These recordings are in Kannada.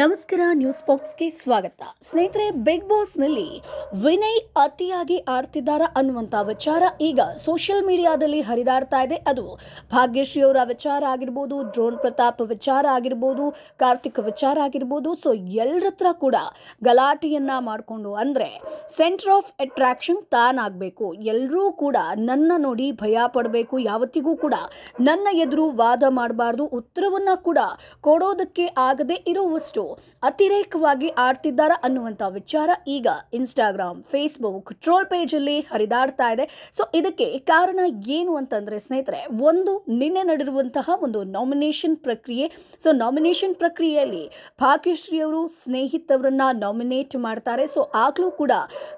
ನಮಸ್ಕಾರ ನ್ಯೂಸ್ ಬಾಕ್ಸ್ಗೆ ಸ್ವಾಗತ ಸ್ನೇಹಿತರೆ ಬಿಗ್ ಬಾಸ್ನಲ್ಲಿ ವಿನಯ್ ಅತಿಯಾಗಿ ಆಡ್ತಿದ್ದಾರಾ ಅನ್ನುವಂಥ ವಿಚಾರ ಈಗ ಸೋಷಿಯಲ್ ಮೀಡಿಯಾದಲ್ಲಿ ಹರಿದಾಡ್ತಾ ಇದೆ ಅದು ಭಾಗ್ಯಶ್ರೀ ಅವರ ವಿಚಾರ ಆಗಿರ್ಬೋದು ಡ್ರೋನ್ ಪ್ರತಾಪ್ ವಿಚಾರ ಆಗಿರ್ಬೋದು ಕಾರ್ತಿಕ್ ವಿಚಾರ ಆಗಿರ್ಬೋದು ಸೊ ಎಲ್ಲರತ್ರ ಕೂಡ ಗಲಾಟೆಯನ್ನು ಮಾಡಿಕೊಂಡು ಅಂದರೆ ಸೆಂಟರ್ ಆಫ್ ಅಟ್ರಾಕ್ಷನ್ ತಾನಾಗಬೇಕು ಎಲ್ಲರೂ ಕೂಡ ನನ್ನ ನೋಡಿ ಭಯ ಪಡಬೇಕು ಯಾವತ್ತಿಗೂ ಕೂಡ ನನ್ನ ಎದುರು ವಾದ ಮಾಡಬಾರ್ದು ಉತ್ತರವನ್ನು ಕೂಡ ಕೊಡೋದಕ್ಕೆ ಆಗದೆ ಇರುವಷ್ಟು ಅತಿರೇಕವಾಗಿ ಆಡ್ತಿದ್ದಾರ ಅನ್ನುವಂಥ ವಿಚಾರ ಈಗ ಇನ್ಸ್ಟಾಗ್ರಾಮ್ ಫೇಸ್ಬುಕ್ ಟ್ರೋಲ್ ಪೇಜಲ್ಲಿ ಹರಿದಾಡ್ತಾ ಇದೆ ಸೊ ಇದಕ್ಕೆ ಕಾರಣ ಏನು ಅಂತಂದರೆ ಸ್ನೇಹಿತರೆ ಒಂದು ನಿನ್ನೆ ನಡೆದಿರುವಂತಹ ಒಂದು ನಾಮಿನೇಷನ್ ಪ್ರಕ್ರಿಯೆ ಸೊ ನಾಮಿನೇಷನ್ ಪ್ರಕ್ರಿಯೆಯಲ್ಲಿ ಭಾಗ್ಯಶ್ರೀ ಅವರು ನಾಮಿನೇಟ್ ಮಾಡ್ತಾರೆ ಸೊ ಆಗಲೂ ಕೂಡ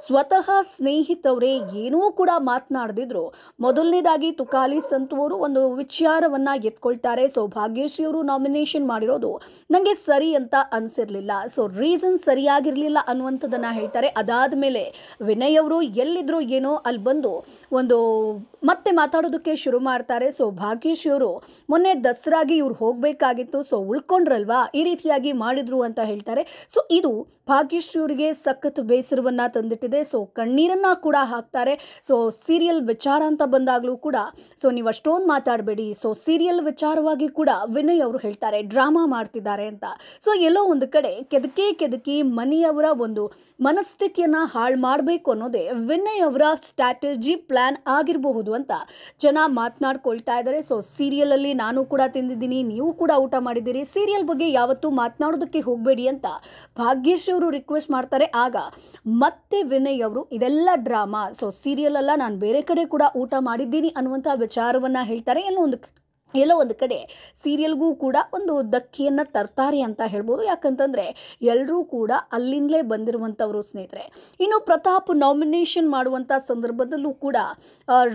ಸ್ವತಃ ಸ್ನೇಹಿತವರೇ ಏನೂ ಕೂಡ ಮಾತನಾಡದಿದ್ರು ಮೊದಲನೇದಾಗಿ ತುಕಾಲಿ ಸಂತವರು ಒಂದು ವಿಚಾರವನ್ನು ಎತ್ಕೊಳ್ತಾರೆ ಸೊ ಭಾಗ್ಯಶ್ರೀ ಅವರು ನಾಮಿನೇಷನ್ ಮಾಡಿರೋದು ನನಗೆ ಸರಿ ಅಂತ ಅನ್ಸಿರ್ಲಿಲ್ಲ ಸೊ ರೀಸನ್ ಸರಿಯಾಗಿರಲಿಲ್ಲ ಅನ್ನುವಂಥದ್ದನ್ನು ಹೇಳ್ತಾರೆ ಅದಾದ ಮೇಲೆ ವಿನಯ್ ಅವರು ಎಲ್ಲಿದ್ರು ಏನೋ ಅಲ್ಲಿ ಬಂದು ಒಂದು ಮತ್ತೆ ಮಾತಾಡೋದಕ್ಕೆ ಶುರು ಮಾಡ್ತಾರೆ ಸೊ ಭಾಗ್ಯೇಶ್ ಇವರು ಮೊನ್ನೆ ದಸರಾಗಿ ಇವ್ರು ಹೋಗಬೇಕಾಗಿತ್ತು ಸೊ ಉಳ್ಕೊಂಡ್ರಲ್ವಾ ಈ ರೀತಿಯಾಗಿ ಮಾಡಿದ್ರು ಅಂತ ಹೇಳ್ತಾರೆ ಸೊ ಇದು ಭಾಗ್ಯಶ್ರೀ ಇವರಿಗೆ ಸಖತ್ ಬೇಸರವನ್ನು ತಂದಿಟ್ಟಿದೆ ಸೊ ಕಣ್ಣೀರನ್ನು ಕೂಡ ಹಾಕ್ತಾರೆ ಸೊ ಸೀರಿಯಲ್ ವಿಚಾರ ಅಂತ ಬಂದಾಗಲೂ ಕೂಡ ಸೊ ನೀವು ಅಷ್ಟೊಂದು ಮಾತಾಡಬೇಡಿ ಸೊ ಸೀರಿಯಲ್ ವಿಚಾರವಾಗಿ ಕೂಡ ವಿನಯ್ ಅವರು ಹೇಳ್ತಾರೆ ಡ್ರಾಮಾ ಮಾಡ್ತಿದ್ದಾರೆ ಅಂತ ಸೊ ಎಲ್ಲೋ ಒಂದು ಕಡೆ ಕೆದಕಿ ಕೆದಕಿ ಮನೆಯವರ ಒಂದು ಮನಸ್ಥಿತಿಯನ್ನು ಹಾಳು ಮಾಡಬೇಕು ಅನ್ನೋದೇ ವಿನಯ್ ಅವರ ಸ್ಟ್ರಾಟಜಿ ಪ್ಲ್ಯಾನ್ ಆಗಿರಬಹುದು ಅಂತ ಜನ ಮಾತನಾಡ್ಕೊಳ್ತಾ ಇದ್ದಾರೆ ಸೊ ಸೀರಿಯಲಲ್ಲಿ ನಾನು ಕೂಡ ತಿಂದಿದ್ದೀನಿ ನೀವು ಕೂಡ ಊಟ ಮಾಡಿದ್ದೀರಿ ಸೀರಿಯಲ್ ಬಗ್ಗೆ ಯಾವತ್ತೂ ಮಾತನಾಡೋದಕ್ಕೆ ಹೋಗಬೇಡಿ ಅಂತ ಭಾಗ್ಯಶ್ ಅವರು ರಿಕ್ವೆಸ್ಟ್ ಮಾಡ್ತಾರೆ ಆಗ ಮತ್ತೆ ವಿನಯ್ ಅವರು ಇದೆಲ್ಲ ಡ್ರಾಮಾ ಸೊ ಸೀರಿಯಲ್ ಅಲ್ಲ ನಾನು ಬೇರೆ ಕಡೆ ಕೂಡ ಊಟ ಮಾಡಿದ್ದೀನಿ ಅನ್ನುವಂಥ ವಿಚಾರವನ್ನು ಹೇಳ್ತಾರೆ ಎಲ್ಲೋ ಒಂದು ಎಲ್ಲೋ ಒಂದು ಕಡೆ ಸೀರಿಯಲ್ಗೂ ಕೂಡ ಒಂದು ಧಕ್ಕೆಯನ್ನು ತರ್ತಾರೆ ಅಂತ ಹೇಳ್ಬೋದು ಯಾಕಂತಂದರೆ ಎಲ್ಲರೂ ಕೂಡ ಅಲ್ಲಿಂದಲೇ ಬಂದಿರುವಂಥವರು ಸ್ನೇಹಿತರೆ ಇನ್ನು ಪ್ರತಾಪ್ ನಾಮಿನೇಷನ್ ಮಾಡುವಂಥ ಸಂದರ್ಭದಲ್ಲೂ ಕೂಡ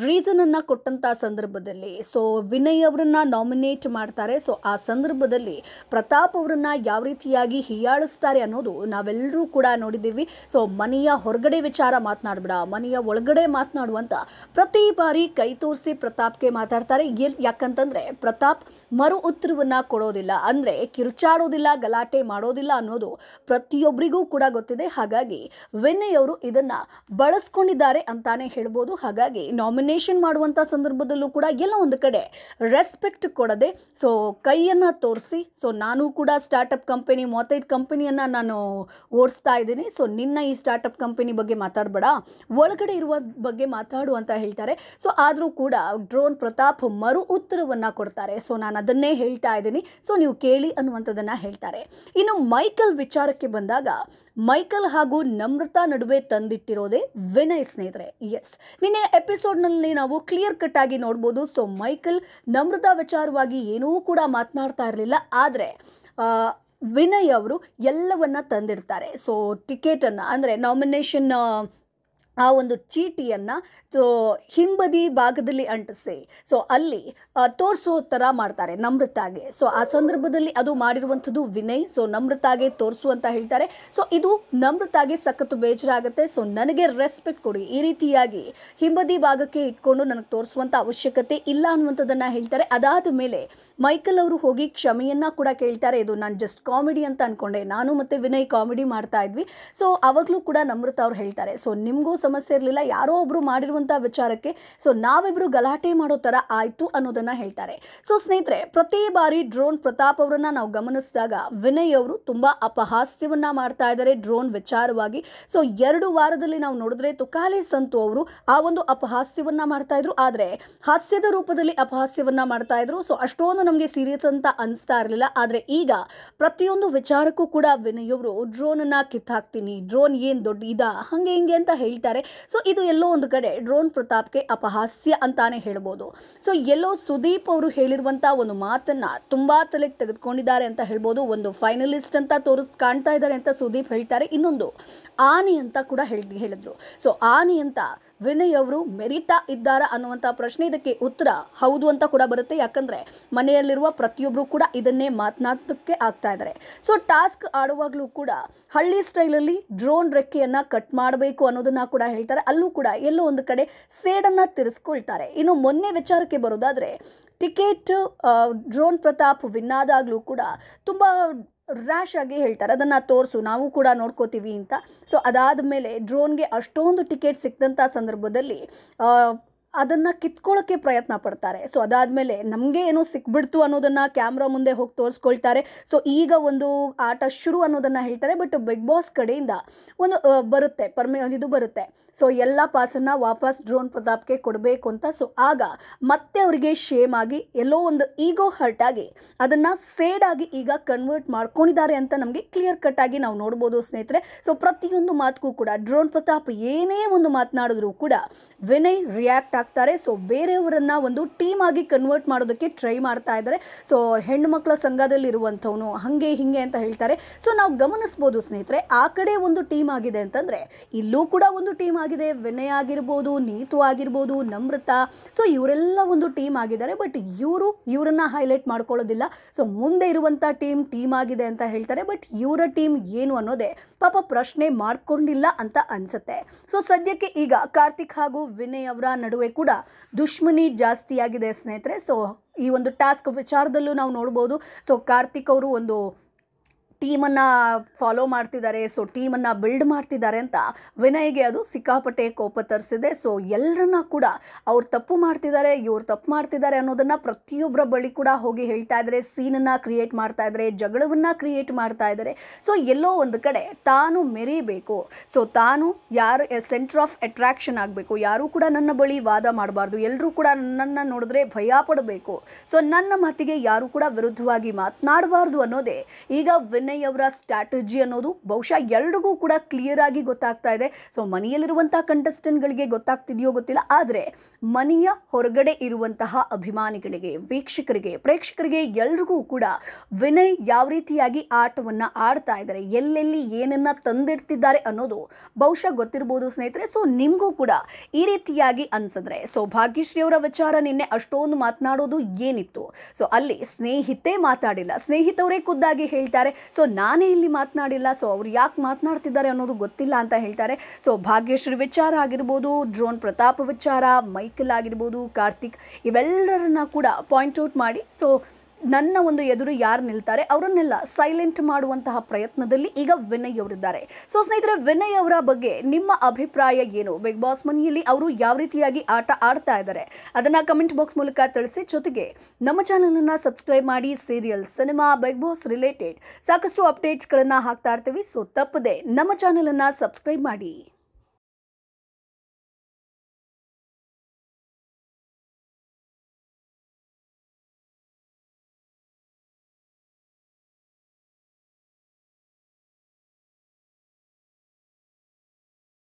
ರೀಸನನ್ನು ಕೊಟ್ಟಂಥ ಸಂದರ್ಭದಲ್ಲಿ ಸೊ ವಿನಯ್ ಅವರನ್ನು ನಾಮಿನೇಟ್ ಮಾಡ್ತಾರೆ ಸೊ ಆ ಸಂದರ್ಭದಲ್ಲಿ ಪ್ರತಾಪ್ ಅವರನ್ನು ಯಾವ ರೀತಿಯಾಗಿ ಹೀಯಾಳಿಸ್ತಾರೆ ಅನ್ನೋದು ನಾವೆಲ್ಲರೂ ಕೂಡ ನೋಡಿದ್ದೀವಿ ಸೊ ಮನೆಯ ಹೊರಗಡೆ ವಿಚಾರ ಮಾತನಾಡಬೇಡ ಮನೆಯ ಒಳಗಡೆ ಮಾತನಾಡುವಂಥ ಪ್ರತಿ ಬಾರಿ ಕೈ ತೋರಿಸಿ ಪ್ರತಾಪ್ಗೆ ಮಾತಾಡ್ತಾರೆ ಎಲ್ ಯಾಕಂತಂದರೆ ಪ್ರತಾಪ್ ಮರು ಉತ್ತರವನ್ನು ಕೊಡೋದಿಲ್ಲ ಅಂದರೆ ಕಿರುಚಾಡೋದಿಲ್ಲ ಗಲಾಟೆ ಮಾಡೋದಿಲ್ಲ ಅನ್ನೋದು ಪ್ರತಿಯೊಬ್ಬರಿಗೂ ಕೂಡ ಗೊತ್ತಿದೆ ಹಾಗಾಗಿ ವೆನ್ನೆಯವರು ಇದನ್ನು ಬಳಸ್ಕೊಂಡಿದ್ದಾರೆ ಅಂತಾನೆ ಹೇಳ್ಬೋದು ಹಾಗಾಗಿ ನಾಮಿನೇಷನ್ ಮಾಡುವಂಥ ಸಂದರ್ಭದಲ್ಲೂ ಕೂಡ ಎಲ್ಲ ಒಂದು ಕಡೆ ರೆಸ್ಪೆಕ್ಟ್ ಕೊಡದೆ ಸೊ ಕೈಯನ್ನು ತೋರಿಸಿ ಸೊ ನಾನು ಕೂಡ ಸ್ಟಾರ್ಟಪ್ ಕಂಪನಿ ಮೂವತ್ತೈದು ಕಂಪನಿಯನ್ನು ನಾನು ಓಡಿಸ್ತಾ ಇದ್ದೀನಿ ಸೊ ನಿನ್ನ ಈ ಸ್ಟಾರ್ಟಪ್ ಕಂಪನಿ ಬಗ್ಗೆ ಮಾತಾಡಬೇಡ ಒಳಗಡೆ ಇರುವ ಬಗ್ಗೆ ಮಾತಾಡು ಅಂತ ಹೇಳ್ತಾರೆ ಸೊ ಆದರೂ ಕೂಡ ಡ್ರೋನ್ ಪ್ರತಾಪ್ ಮರು ಉತ್ತರವನ್ನು ಕೊಡ್ತಾರೆ ಸೊ ನಾನು ಅದನ್ನೇ ಹೇಳ್ತಾ ಇದ್ದೀನಿ ಸೊ ನೀವು ಕೇಳಿ ಅನ್ನುವಂಥದ್ದನ್ನು ಹೇಳ್ತಾರೆ ಇನ್ನು ಮೈಕಲ್ ವಿಚಾರಕ್ಕೆ ಬಂದಾಗ ಮೈಕಲ್ ಹಾಗೂ ನಮ್ರತಾ ನಡುವೆ ತಂದಿಟ್ಟಿರೋದೇ ವಿನಯ್ ಸ್ನೇಹಿತರೆ ಎಸ್ ನಿನ್ನೆ ಎಪಿಸೋಡ್ನಲ್ಲಿ ನಾವು ಕ್ಲಿಯರ್ ಕಟ್ ಆಗಿ ನೋಡ್ಬೋದು ಸೊ ಮೈಕಲ್ ನಮ್ರತಾ ವಿಚಾರವಾಗಿ ಏನೂ ಕೂಡ ಮಾತನಾಡ್ತಾ ಇರಲಿಲ್ಲ ಆದರೆ ವಿನಯ್ ಅವರು ಎಲ್ಲವನ್ನ ತಂದಿರ್ತಾರೆ ಸೊ ಟಿಕೆಟನ್ನು ಅಂದರೆ ನಾಮಿನೇಷನ್ ಆ ಒಂದು ಚೀಟಿಯನ್ನು ಹಿಂಬದಿ ಭಾಗದಲ್ಲಿ ಅಂಟಿಸಿ ಸೊ ಅಲ್ಲಿ ತೋರಿಸೋ ಥರ ಮಾಡ್ತಾರೆ ನಮ್ರತಾಗೆ ಸೊ ಆ ಸಂದರ್ಭದಲ್ಲಿ ಅದು ಮಾಡಿರುವಂಥದ್ದು ವಿನಯ್ ಸೊ ನಮ್ರತಾಗೆ ತೋರಿಸು ಅಂತ ಹೇಳ್ತಾರೆ ಸೊ ಇದು ನಮ್ರತಾಗೆ ಸಖತ್ತು ಬೇಜಾರಾಗುತ್ತೆ ಸೊ ನನಗೆ ರೆಸ್ಪೆಕ್ಟ್ ಕೊಡಿ ಈ ರೀತಿಯಾಗಿ ಹಿಂಬದಿ ಭಾಗಕ್ಕೆ ಇಟ್ಕೊಂಡು ನನಗೆ ತೋರಿಸುವಂಥ ಅವಶ್ಯಕತೆ ಇಲ್ಲ ಅನ್ನುವಂಥದ್ದನ್ನು ಹೇಳ್ತಾರೆ ಅದಾದ ಮೇಲೆ ಮೈಕಲ್ ಅವರು ಹೋಗಿ ಕ್ಷಮೆಯನ್ನು ಕೂಡ ಕೇಳ್ತಾರೆ ಇದು ನಾನು ಜಸ್ಟ್ ಕಾಮಿಡಿ ಅಂತ ಅಂದ್ಕೊಂಡೆ ನಾನು ಮತ್ತು ವಿನಯ್ ಕಾಮಿಡಿ ಮಾಡ್ತಾ ಇದ್ವಿ ಸೊ ಅವಾಗಲೂ ಕೂಡ ನಮ್ರತಾ ಅವ್ರು ಹೇಳ್ತಾರೆ ಸೊ ನಿಮಗೂ ಸಮಸ್ಯೆ ಇರಲಿಲ್ಲ ಯಾರೋ ಒಬ್ರು ಮಾಡಿರುವಂತಹ ವಿಚಾರಕ್ಕೆ ಸೊ ನಾವಿಬ್ರು ಗಲಾಟೆ ಮಾಡೋ ತರ ಆಯ್ತು ಅನ್ನೋದನ್ನ ಹೇಳ್ತಾರೆ ಸೊ ಸ್ನೇಹಿತರೆ ಪ್ರತಿ ಬಾರಿ ಡ್ರೋನ್ ಪ್ರತಾಪ್ ಅವರನ್ನ ನಾವು ಗಮನಿಸಿದಾಗ ವಿನಯ್ ಅವರು ತುಂಬಾ ಅಪಹಾಸ್ಯವನ್ನ ಮಾಡ್ತಾ ಇದ್ದಾರೆ ಡ್ರೋನ್ ವಿಚಾರವಾಗಿ ಸೊ ಎರಡು ವಾರದಲ್ಲಿ ನಾವು ನೋಡಿದ್ರೆ ತುಕಾಲಿ ಸಂತು ಅವರು ಆ ಒಂದು ಅಪಹಾಸ್ಯವನ್ನ ಮಾಡ್ತಾ ಇದ್ರು ಆದ್ರೆ ಹಾಸ್ಯದ ರೂಪದಲ್ಲಿ ಅಪಹಾಸ್ಯವನ್ನ ಮಾಡ್ತಾ ಇದ್ರು ಸೊ ಅಷ್ಟೊಂದು ನಮಗೆ ಸೀರಿಯಸ್ ಅಂತ ಅನಿಸ್ತಾ ಇರಲಿಲ್ಲ ಆದ್ರೆ ಈಗ ಪ್ರತಿಯೊಂದು ವಿಚಾರಕ್ಕೂ ಕೂಡ ವಿನಯ್ ಅವರು ಡ್ರೋನ್ ಅನ್ನ ಕಿತ್ತಾಕ್ತೀನಿ ಡ್ರೋನ್ ಏನ್ ದೊಡ್ಡ ಇದ ಹಂಗೆ ಹಿಂಗೆ ಅಂತ ಹೇಳ್ತಾರೆ ಮಾಡಿದ್ದಾರೆ ಸೊ ಇದು ಎಲ್ಲೋ ಒಂದು ಕಡೆ ಡ್ರೋನ್ ಪ್ರತಾಪ್ಗೆ ಅಪಹಾಸ್ಯ ಅಂತಾನೆ ಹೇಳ್ಬೋದು ಸೊ ಎಲ್ಲೋ ಸುದೀಪ್ ಅವರು ಹೇಳಿರುವಂತಹ ಒಂದು ಮಾತನ್ನ ತುಂಬಾ ತಲೆಗೆ ತೆಗೆದುಕೊಂಡಿದ್ದಾರೆ ಅಂತ ಹೇಳ್ಬೋದು ಒಂದು ಫೈನಲಿಸ್ಟ್ ಅಂತ ತೋರಿಸ್ ಕಾಣ್ತಾ ಇದ್ದಾರೆ ಅಂತ ಸುದೀಪ್ ಹೇಳ್ತಾರೆ ಇನ್ನೊಂದು ಆನೆ ಅಂತ ಕೂಡ ಹೇಳಿ ಹೇಳಿದ್ರು ಸೊ ಆನೆ ಅಂತ ವಿನಯ್ ಅವರು ಮೆರಿತಾ ಇದ್ದಾರಾ ಅನ್ನುವಂಥ ಪ್ರಶ್ನೆ ಇದಕ್ಕೆ ಉತ್ತರ ಹೌದು ಅಂತ ಕೂಡ ಬರುತ್ತೆ ಯಾಕಂದರೆ ಮನೆಯಲ್ಲಿರುವ ಪ್ರತಿಯೊಬ್ಬರು ಕೂಡ ಇದನ್ನೇ ಮಾತನಾಡೋದಕ್ಕೆ ಆಗ್ತಾ ಇದ್ದಾರೆ ಸೊ ಟಾಸ್ಕ್ ಆಡುವಾಗಲೂ ಕೂಡ ಹಳ್ಳಿ ಸ್ಟೈಲಲ್ಲಿ ಡ್ರೋನ್ ರೆಕ್ಕೆಯನ್ನು ಕಟ್ ಮಾಡಬೇಕು ಅನ್ನೋದನ್ನ ಕೂಡ ಹೇಳ್ತಾರೆ ಅಲ್ಲೂ ಕೂಡ ಎಲ್ಲೋ ಒಂದು ಕಡೆ ಸೇಡನ್ನು ತಿರ್ಸ್ಕೊಳ್ತಾರೆ ಇನ್ನು ಮೊನ್ನೆ ವಿಚಾರಕ್ಕೆ ಬರೋದಾದರೆ ಟಿಕೆಟ್ ಡ್ರೋನ್ ಪ್ರತಾಪ್ ಆದಾಗಲೂ ಕೂಡ ತುಂಬ ರ್ಯಾಶ್ ಆಗಿ ಹೇಳ್ತಾರೆ ಅದನ್ನು ತೋರಿಸು ನಾವು ಕೂಡ ನೋಡ್ಕೋತೀವಿ ಅಂತ ಸೊ ಅದಾದ ಮೇಲೆ ಡ್ರೋನ್ಗೆ ಅಷ್ಟೊಂದು ಟಿಕೆಟ್ ಸಿಕ್ಕಿದಂಥ ಸಂದರ್ಭದಲ್ಲಿ ಅದನ್ನು ಕಿತ್ಕೊಳ್ಳೋಕ್ಕೆ ಪ್ರಯತ್ನ ಪಡ್ತಾರೆ ಸೊ ಅದಾದಮೇಲೆ ನಮಗೆ ಏನೋ ಸಿಕ್ಬಿಡ್ತು ಅನ್ನೋದನ್ನು ಕ್ಯಾಮ್ರಾ ಮುಂದೆ ಹೋಗಿ ತೋರಿಸ್ಕೊಳ್ತಾರೆ ಸೊ ಈಗ ಒಂದು ಆಟ ಶುರು ಅನ್ನೋದನ್ನು ಹೇಳ್ತಾರೆ ಬಟ್ ಬಿಗ್ ಬಾಸ್ ಕಡೆಯಿಂದ ಒಂದು ಬರುತ್ತೆ ಪರ್ಮಿ ಇದು ಬರುತ್ತೆ ಸೊ ಎಲ್ಲ ಪಾಸನ್ನು ವಾಪಸ್ ಡ್ರೋನ್ ಪ್ರತಾಪ್ಗೆ ಕೊಡಬೇಕು ಅಂತ ಸೊ ಆಗ ಮತ್ತೆ ಅವರಿಗೆ ಶೇಮ್ ಆಗಿ ಎಲ್ಲೋ ಒಂದು ಈಗೋ ಹರ್ಟ್ ಆಗಿ ಅದನ್ನು ಸೇಡಾಗಿ ಈಗ ಕನ್ವರ್ಟ್ ಮಾಡ್ಕೊಂಡಿದ್ದಾರೆ ಅಂತ ನಮಗೆ ಕ್ಲಿಯರ್ ಕಟ್ ಆಗಿ ನಾವು ನೋಡ್ಬೋದು ಸ್ನೇಹಿತರೆ ಸೊ ಪ್ರತಿಯೊಂದು ಮಾತುಗೂ ಕೂಡ ಡ್ರೋನ್ ಪ್ರತಾಪ್ ಏನೇ ಒಂದು ಮಾತನಾಡಿದ್ರು ಕೂಡ ವಿನಯ್ ರಿಯಾಕ್ಟ್ ಆಗ್ತಾರೆ ಸೊ ಬೇರೆಯವರನ್ನ ಒಂದು ಟೀಮ್ ಆಗಿ ಕನ್ವರ್ಟ್ ಮಾಡೋದಕ್ಕೆ ಟ್ರೈ ಮಾಡ್ತಾ ಇದ್ದಾರೆ ಸೊ ಮಕ್ಕಳ ಸಂಘದಲ್ಲಿ ಇರುವಂಥವ್ನು ಹಂಗೆ ಹಿಂಗೆ ಅಂತ ಹೇಳ್ತಾರೆ ಸೊ ನಾವು ಗಮನಿಸ್ಬೋದು ಸ್ನೇಹಿತರೆ ಆ ಕಡೆ ಒಂದು ಟೀಮ್ ಆಗಿದೆ ಅಂತಂದ್ರೆ ಇಲ್ಲೂ ಕೂಡ ಒಂದು ಟೀಮ್ ಆಗಿದೆ ವಿನಯ್ ಆಗಿರ್ಬೋದು ನೀತು ಆಗಿರ್ಬೋದು ನಮ್ರತ ಸೊ ಇವರೆಲ್ಲ ಒಂದು ಟೀಮ್ ಆಗಿದ್ದಾರೆ ಬಟ್ ಇವರು ಇವರನ್ನ ಹೈಲೈಟ್ ಮಾಡ್ಕೊಳ್ಳೋದಿಲ್ಲ ಸೊ ಮುಂದೆ ಇರುವಂತಹ ಟೀಮ್ ಟೀಮ್ ಆಗಿದೆ ಅಂತ ಹೇಳ್ತಾರೆ ಬಟ್ ಇವರ ಟೀಮ್ ಏನು ಅನ್ನೋದೇ ಪಾಪ ಪ್ರಶ್ನೆ ಮಾಡ್ಕೊಂಡಿಲ್ಲ ಅಂತ ಅನ್ಸುತ್ತೆ ಸೊ ಸದ್ಯಕ್ಕೆ ಈಗ ಕಾರ್ತಿಕ್ ಹಾಗೂ ವಿನಯ್ ಅವರ ನಡುವೆ ಕೂಡ ದುಶ್ಮನಿ ಜಾಸ್ತಿಯಾಗಿದೆ ಸ್ನೇಹಿತರೆ ಸೊ ಈ ಒಂದು ಟಾಸ್ಕ್ ವಿಚಾರದಲ್ಲೂ ನಾವು ನೋಡ್ಬೋದು ಸೊ ಕಾರ್ತಿಕ್ ಅವರು ಒಂದು ಟೀಮನ್ನು ಫಾಲೋ ಮಾಡ್ತಿದ್ದಾರೆ ಸೊ ಟೀಮನ್ನು ಬಿಲ್ಡ್ ಮಾಡ್ತಿದ್ದಾರೆ ಅಂತ ವಿನಯ್ಗೆ ಅದು ಸಿಕ್ಕಾಪಟ್ಟೆ ಕೋಪ ತರಿಸಿದೆ ಸೊ ಎಲ್ಲರನ್ನ ಕೂಡ ಅವ್ರು ತಪ್ಪು ಮಾಡ್ತಿದ್ದಾರೆ ಇವ್ರು ತಪ್ಪು ಮಾಡ್ತಿದ್ದಾರೆ ಅನ್ನೋದನ್ನು ಪ್ರತಿಯೊಬ್ಬರ ಬಳಿ ಕೂಡ ಹೋಗಿ ಹೇಳ್ತಾ ಇದ್ದಾರೆ ಸೀನನ್ನು ಕ್ರಿಯೇಟ್ ಮಾಡ್ತಾ ಇದ್ದಾರೆ ಜಗಳವನ್ನು ಕ್ರಿಯೇಟ್ ಮಾಡ್ತಾ ಇದ್ದಾರೆ ಸೊ ಎಲ್ಲೋ ಒಂದು ಕಡೆ ತಾನು ಮೆರೀಬೇಕು ಸೊ ತಾನು ಯಾರು ಸೆಂಟರ್ ಆಫ್ ಅಟ್ರಾಕ್ಷನ್ ಆಗಬೇಕು ಯಾರೂ ಕೂಡ ನನ್ನ ಬಳಿ ವಾದ ಮಾಡಬಾರ್ದು ಎಲ್ಲರೂ ಕೂಡ ನನ್ನನ್ನು ನೋಡಿದ್ರೆ ಭಯ ಪಡಬೇಕು ಸೊ ನನ್ನ ಮಾತಿಗೆ ಯಾರೂ ಕೂಡ ವಿರುದ್ಧವಾಗಿ ಮಾತನಾಡಬಾರ್ದು ಅನ್ನೋದೇ ಈಗ ವಿನ್ ಅವರ ಸ್ಟ್ರಾಟಜಿ ಅನ್ನೋದು ಬಹುಶಃ ಎಲ್ರಿಗೂ ಕೂಡ ಕ್ಲಿಯರ್ ಆಗಿ ಗೊತ್ತಾಗ್ತಾ ಇದೆ ಸೊ ಮನೆಯಲ್ಲಿರುವಂತಹ ಕಂಟೆಸ್ಟೆಂಟ್ಗಳಿಗೆ ಗೊತ್ತಾಗ್ತಿದೆಯೋ ಗೊತ್ತಿಲ್ಲ ಆದರೆ ಮನೆಯ ಹೊರಗಡೆ ಇರುವಂತಹ ಅಭಿಮಾನಿಗಳಿಗೆ ವೀಕ್ಷಕರಿಗೆ ಪ್ರೇಕ್ಷಕರಿಗೆ ಎಲ್ರಿಗೂ ಕೂಡ ವಿನಯ್ ಯಾವ ರೀತಿಯಾಗಿ ಆಟವನ್ನು ಆಡ್ತಾ ಇದ್ದಾರೆ ಎಲ್ಲೆಲ್ಲಿ ಏನನ್ನ ತಂದಿಡ್ತಿದ್ದಾರೆ ಅನ್ನೋದು ಬಹುಶಃ ಗೊತ್ತಿರ್ಬೋದು ಸ್ನೇಹಿತರೆ ಸೊ ನಿಮಗೂ ಕೂಡ ಈ ರೀತಿಯಾಗಿ ಅನ್ಸಿದ್ರೆ ಸೊ ಭಾಗ್ಯಶ್ರೀ ಅವರ ವಿಚಾರ ನಿನ್ನೆ ಅಷ್ಟೊಂದು ಮಾತನಾಡೋದು ಏನಿತ್ತು ಸೊ ಅಲ್ಲಿ ಸ್ನೇಹಿತೆ ಮಾತಾಡಿಲ್ಲ ಸ್ನೇಹಿತವರೇ ಖುದ್ದಾಗಿ ಹೇಳ್ತಾರೆ ಸೊ ನಾನೇ ಇಲ್ಲಿ ಮಾತನಾಡಿಲ್ಲ ಸೊ ಅವ್ರು ಯಾಕೆ ಮಾತನಾಡ್ತಿದ್ದಾರೆ ಅನ್ನೋದು ಗೊತ್ತಿಲ್ಲ ಅಂತ ಹೇಳ್ತಾರೆ ಸೊ ಭಾಗ್ಯಶ್ರೀ ವಿಚಾರ ಆಗಿರ್ಬೋದು ಡ್ರೋನ್ ಪ್ರತಾಪ್ ವಿಚಾರ ಮೈಕಲ್ ಆಗಿರ್ಬೋದು ಕಾರ್ತಿಕ್ ಇವೆಲ್ಲರನ್ನ ಕೂಡ ಪಾಯಿಂಟ್ ಔಟ್ ಮಾಡಿ ಸೊ ನನ್ನ ಒಂದು ಎದುರು ಯಾರು ನಿಲ್ತಾರೆ ಅವರನ್ನೆಲ್ಲ ಸೈಲೆಂಟ್ ಮಾಡುವಂತಹ ಪ್ರಯತ್ನದಲ್ಲಿ ಈಗ ವಿನಯ್ ಅವರಿದ್ದಾರೆ ಸೊ ಸ್ನೇಹಿತರೆ ವಿನಯ್ ಅವರ ಬಗ್ಗೆ ನಿಮ್ಮ ಅಭಿಪ್ರಾಯ ಏನು ಬಿಗ್ ಬಾಸ್ ಮನೆಯಲ್ಲಿ ಅವರು ಯಾವ ರೀತಿಯಾಗಿ ಆಟ ಆಡ್ತಾ ಇದ್ದಾರೆ ಅದನ್ನು ಕಮೆಂಟ್ ಬಾಕ್ಸ್ ಮೂಲಕ ತಿಳಿಸಿ ಜೊತೆಗೆ ನಮ್ಮ ಚಾನಲನ್ನು ಸಬ್ಸ್ಕ್ರೈಬ್ ಮಾಡಿ serial cinema Bigg Boss related ಸಾಕಷ್ಟು ಅಪ್ಡೇಟ್ಸ್ಗಳನ್ನು ಹಾಕ್ತಾ ಇರ್ತೀವಿ ಸೊ ತಪ್ಪದೆ ನಮ್ಮ ಚಾನಲನ್ನು ಸಬ್ಸ್ಕ್ರೈಬ್ ಮಾಡಿ